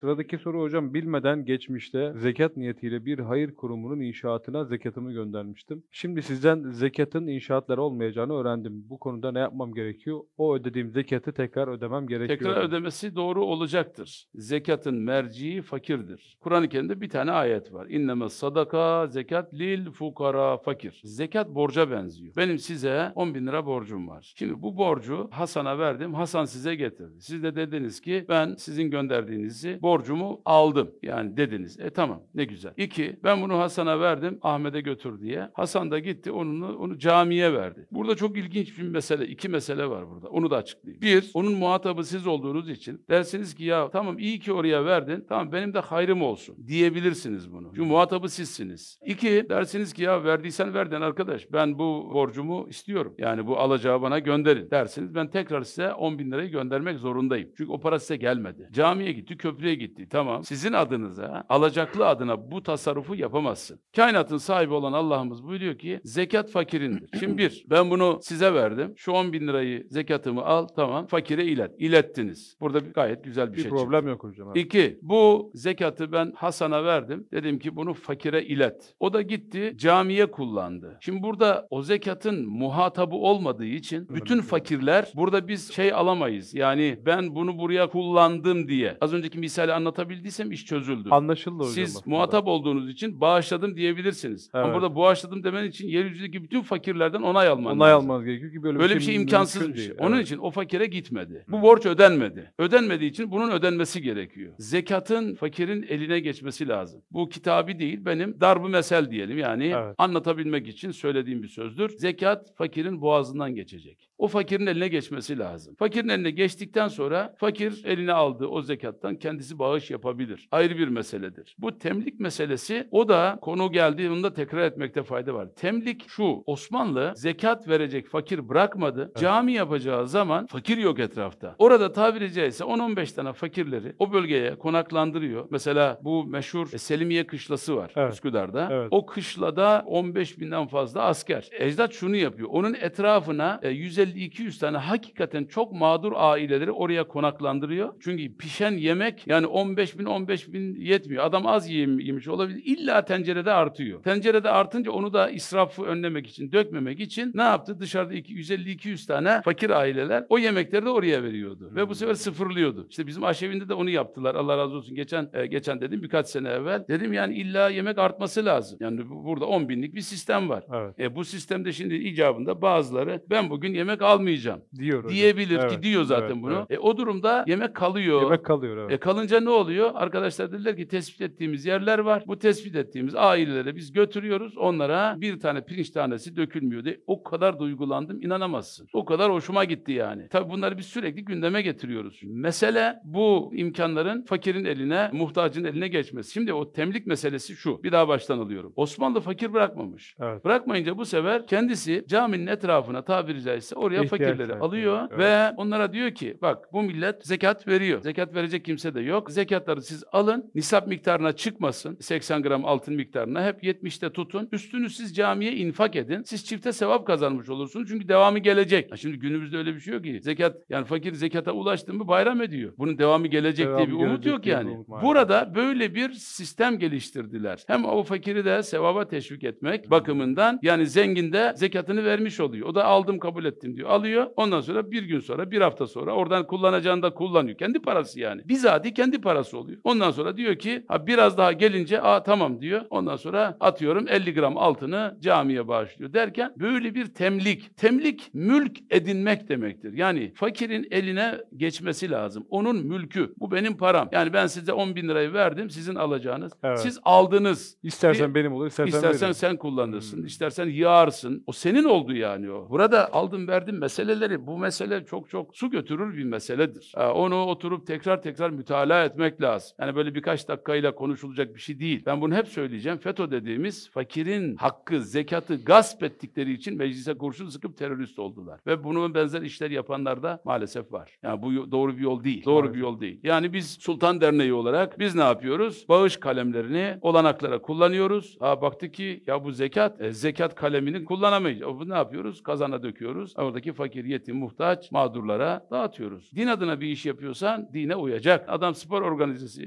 Sıradaki soru hocam bilmeden geçmişte zekat niyetiyle bir hayır kurumunun inşaatına zekatımı göndermiştim. Şimdi sizden zekatın inşaatları olmayacağını öğrendim. Bu konuda ne yapmam gerekiyor? O ödediğim zekatı tekrar ödemem gerekiyor. Tekrar ödemesi doğru olacaktır. Zekatın merciği fakirdir. Kur'an-ı Kerim'de bir tane ayet var. İnneme sadaka zekat lil fukara fakir. Zekat borca benziyor. Benim size 10 bin lira borcum var. Şimdi bu borcu Hasan'a verdim. Hasan size getirdi. Siz de dediniz ki ben sizin gönderdiğinizi borcumu aldım. Yani dediniz. E tamam ne güzel. İki, ben bunu Hasan'a verdim Ahmet'e götür diye. Hasan da gitti onu, onu camiye verdi. Burada çok ilginç bir mesele, iki mesele var burada. Onu da açıklayayım. Bir, onun muhatabı siz olduğunuz için dersiniz ki ya tamam iyi ki oraya verdin. Tamam benim de hayrım olsun diyebilirsiniz bunu. Çünkü muhatabı sizsiniz. İki, dersiniz ki ya verdiysen verdin arkadaş. Ben bu borcumu istiyorum. Yani bu alacağı bana gönderin dersiniz. Ben tekrar size 10 bin lirayı göndermek zorundayım. Çünkü o para size gelmedi. Camiye gitti, köprüye gitti. Tamam. Sizin adınıza, alacaklı adına bu tasarrufu yapamazsın. Kainatın sahibi olan Allah'ımız buyuruyor ki zekat fakirindir. Şimdi bir, ben bunu size verdim. Şu 10 bin lirayı zekatımı al. Tamam. Fakire ilet. İlettiniz. Burada gayet güzel bir, bir şey problem çıktı. yok hocam. Abi. İki, bu zekatı ben Hasan'a verdim. Dedim ki bunu fakire ilet. O da gitti camiye kullandı. Şimdi burada o zekatın muhatabı olmadığı için bütün fakirler burada biz şey alamayız. Yani ben bunu buraya kullandım diye. Az önceki misal Mesela anlatabildiysem iş çözüldü. Anlaşıldı hocam. Siz muhatap olduğunuz için bağışladım diyebilirsiniz. Evet. Ama burada bağışladım demen için yeryüzündeki bütün fakirlerden onay alman Onay lazım. almanız gerekiyor ki böyle, böyle şey bir şey, şey imkansız bir şey. Değil. Onun için o fakire gitmedi. Bu borç ödenmedi. Ödenmediği için bunun ödenmesi gerekiyor. Zekatın fakirin eline geçmesi lazım. Bu kitabı değil benim darbu mesel diyelim yani evet. anlatabilmek için söylediğim bir sözdür. Zekat fakirin boğazından geçecek. O fakirin eline geçmesi lazım. Fakirin eline geçtikten sonra fakir eline aldığı o zekattan kendisi bağış yapabilir. Ayrı bir meseledir. Bu temlik meselesi o da konu geldiği bunu da tekrar etmekte fayda var. Temlik şu Osmanlı zekat verecek fakir bırakmadı. Evet. Cami yapacağı zaman fakir yok etrafta. Orada tabiri caizse 10-15 tane fakirleri o bölgeye konaklandırıyor. Mesela bu meşhur e, Selimiye kışlası var evet. Üsküdar'da. Evet. O kışlada 15 binden fazla asker. Ecdat şunu yapıyor. Onun etrafına 150-200 e, tane hakikaten çok mağdur aileleri oraya konaklandırıyor. Çünkü pişen yemek yani yani 15 bin 15 bin yetmiyor. Adam az yemiş olabilir. İlla tencerede artıyor. Tencerede artınca onu da israfı önlemek için, dökmemek için ne yaptı? Dışarıda 150-200 tane fakir aileler o yemekleri de oraya veriyordu. Ve bu sefer sıfırlıyordu. İşte bizim aşevinde de onu yaptılar. Allah razı olsun. Geçen e, geçen dedim birkaç sene evvel. Dedim yani illa yemek artması lazım. Yani burada 10 binlik bir sistem var. Evet. E, bu sistemde şimdi icabında bazıları ben bugün yemek almayacağım diyor. Diyebilir evet. ki diyor zaten evet, bunu. Evet. E, o durumda yemek kalıyor. Yemek kalıyor evet. E, kalınca Böylece ne oluyor? Arkadaşlar dediler ki tespit ettiğimiz yerler var. Bu tespit ettiğimiz ailelere biz götürüyoruz. Onlara bir tane pirinç tanesi dökülmüyordu. O kadar duygulandım inanamazsın. O kadar hoşuma gitti yani. Tabii bunları biz sürekli gündeme getiriyoruz. Mesele bu imkanların fakirin eline, muhtacın eline geçmesi. Şimdi o temlik meselesi şu. Bir daha baştan alıyorum. Osmanlı fakir bırakmamış. Evet. Bırakmayınca bu sefer kendisi caminin etrafına tabiri caizse oraya İhtiyaç fakirleri alıyor evet. ve onlara diyor ki bak bu millet zekat veriyor. Zekat verecek kimse de yok zekatları siz alın nisap miktarına çıkmasın 80 gram altın miktarına hep 70'te tutun üstünü siz camiye infak edin siz çifte sevap kazanmış olursunuz çünkü devamı gelecek. şimdi günümüzde öyle bir şey yok ki zekat yani fakir zekata ulaştı mı bayram ediyor. Bunun devamı gelecek devamı diye bir umut yok yani. Burada böyle bir sistem geliştirdiler. Hem o fakiri de sevaba teşvik etmek bakımından yani zengin de zekatını vermiş oluyor. O da aldım kabul ettim diyor. Alıyor. Ondan sonra bir gün sonra bir hafta sonra oradan kullanacağını da kullanıyor. Kendi parası yani. Bizatihi kendi kendi parası oluyor. Ondan sonra diyor ki ha biraz daha gelince aa tamam diyor. Ondan sonra atıyorum 50 gram altını camiye bağışlıyor derken böyle bir temlik. Temlik mülk edinmek demektir. Yani fakirin eline geçmesi lazım. Onun mülkü. Bu benim param. Yani ben size 10 bin lirayı verdim sizin alacağınız. Evet. Siz aldınız. İstersen bir, benim olur İstersen benim. sen kullanırsın. Hmm. İstersen yağarsın. O senin oldu yani o. Burada aldım verdim meseleleri. Bu mesele çok çok su götürür bir meseledir. Ee, onu oturup tekrar tekrar mütalaa istila etmek lazım. Yani böyle birkaç dakikayla konuşulacak bir şey değil. Ben bunu hep söyleyeceğim. FETÖ dediğimiz fakirin hakkı, zekatı gasp ettikleri için meclise kurşun sıkıp terörist oldular. Ve bunun benzer işler yapanlar da maalesef var. Yani bu doğru bir yol değil. Doğru bir yol değil. Yani biz Sultan Derneği olarak biz ne yapıyoruz? Bağış kalemlerini olanaklara kullanıyoruz. Ha baktı ki ya bu zekat, e, zekat kalemini kullanamayacağız. Bu ne yapıyoruz? Kazana döküyoruz. Oradaki fakir, yetim, muhtaç, mağdurlara dağıtıyoruz. Din adına bir iş yapıyorsan dine uyacak. Adam spor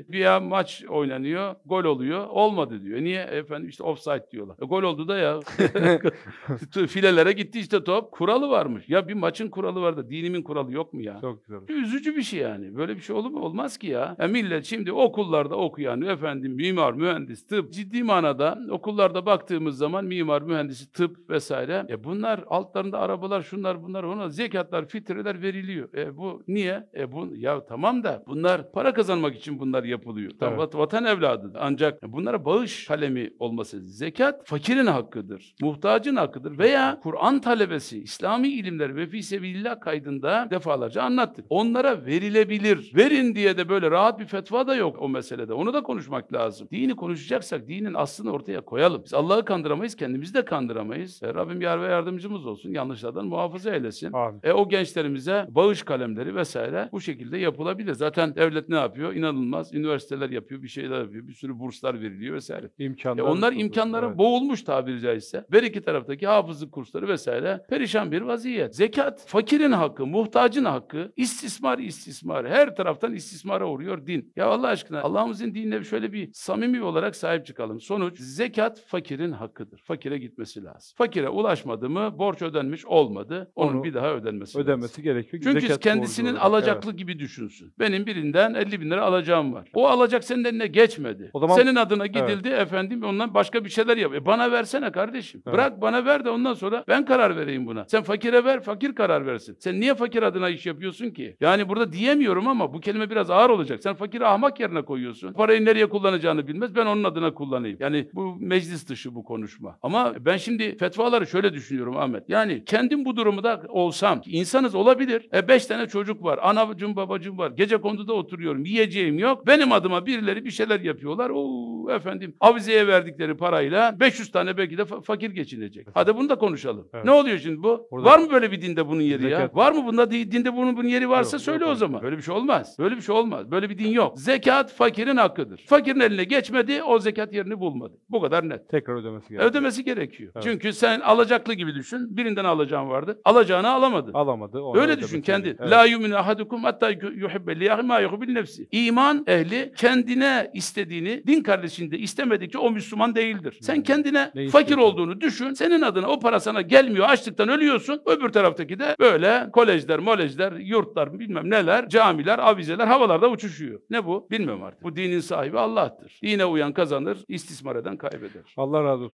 bir ya maç oynanıyor, gol oluyor. Olmadı diyor. Niye? Efendim işte offside diyorlar. E, gol oldu da ya. Filelere gitti işte top. Kuralı varmış. Ya bir maçın kuralı var da dinimin kuralı yok mu ya? Çok güzel. Üzücü bir şey yani. Böyle bir şey olur mu? Olmaz ki ya. ya millet şimdi okullarda okuyan efendim mimar, mühendis, tıp ciddi manada okullarda baktığımız zaman mimar, mühendisi, tıp vesaire. E bunlar altlarında arabalar, şunlar bunlar ona zekatlar, fitreler veriliyor. E bu niye? E bu ya tamam da bunlar para kazan kazanmak için bunlar yapılıyor. Evet. vatan evladı. Ancak bunlara bağış kalemi olması zekat fakirin hakkıdır. Muhtacın hakkıdır veya Kur'an talebesi İslami ilimler ve fisebillah kaydında defalarca anlattık. Onlara verilebilir. Verin diye de böyle rahat bir fetva da yok o meselede. Onu da konuşmak lazım. Dini konuşacaksak dinin aslını ortaya koyalım. Biz Allah'ı kandıramayız, kendimizi de kandıramayız. E, Rabbim yar ve yardımcımız olsun. Yanlışlardan muhafaza eylesin. Abi. E, o gençlerimize bağış kalemleri vesaire bu şekilde yapılabilir. Zaten devlet ne yapıyor? yapıyor? İnanılmaz. Üniversiteler yapıyor, bir şeyler yapıyor. Bir sürü burslar veriliyor vesaire. E, İmkanlar. onlar imkanlara evet. boğulmuş tabiri caizse. Her iki taraftaki hafızlık kursları vesaire perişan bir vaziyet. Zekat fakirin hakkı, muhtacın hakkı, istismar istismar. Her taraftan istismara uğruyor din. Ya Allah aşkına Allah'ımızın dinine şöyle bir samimi olarak sahip çıkalım. Sonuç zekat fakirin hakkıdır. Fakire gitmesi lazım. Fakire ulaşmadı mı borç ödenmiş olmadı. Onun Onu bir daha ödenmesi, ödenmesi lazım. Ödenmesi gerekiyor. Çünkü zekat kendisinin alacaklı evet. gibi düşünsün. Benim birinden 50 bin bin alacağım var. O alacak senin eline geçmedi. O zaman, senin adına gidildi evet. efendim ondan başka bir şeyler yap. E bana versene kardeşim. Evet. Bırak bana ver de ondan sonra ben karar vereyim buna. Sen fakire ver fakir karar versin. Sen niye fakir adına iş yapıyorsun ki? Yani burada diyemiyorum ama bu kelime biraz ağır olacak. Sen fakiri ahmak yerine koyuyorsun. Parayı nereye kullanacağını bilmez. Ben onun adına kullanayım. Yani bu meclis dışı bu konuşma. Ama ben şimdi fetvaları şöyle düşünüyorum Ahmet. Yani kendim bu durumu da olsam insanız olabilir. E beş tane çocuk var. Anacım babacım var. Gece konduda oturuyorum. Yiyecek yiyeceğim yok. Benim adıma birileri bir şeyler yapıyorlar. O efendim avizeye verdikleri parayla 500 tane belki de fa- fakir geçinecek. Hadi bunu da konuşalım. Evet. Ne oluyor şimdi bu? Burada, Var mı böyle bir dinde bunun yeri zekat. ya? Var mı bunda dinde bunun bunun yeri varsa yok, söyle yok, o zaman. Böyle bir şey olmaz. Böyle bir şey olmaz. Böyle bir din yok. Zekat fakirin hakkıdır. Fakirin eline geçmedi, o zekat yerini bulmadı. Bu kadar net. Tekrar ödemesi gerekiyor. Ödemesi gerekiyor. Evet. Çünkü sen alacaklı gibi düşün. Birinden alacağın vardı. Alacağını alamadı. Alamadı. Öyle düşün kendi. La yuminu ahadukum hatta yuhibbe li ma yuhibbil nefsi. İman ehli kendine istediğini din kardeşinde istemedikçe o Müslüman değildir. Sen hmm. kendine Değişti. fakir olduğunu düşün. Senin adına o para sana gelmiyor. Açlıktan ölüyorsun. Öbür taraftaki de böyle kolejler, molejler, yurtlar bilmem neler, camiler, avizeler havalarda uçuşuyor. Ne bu? Bilmem artık. Bu dinin sahibi Allah'tır. Dine uyan kazanır, istismar eden kaybeder. Allah razı olsun.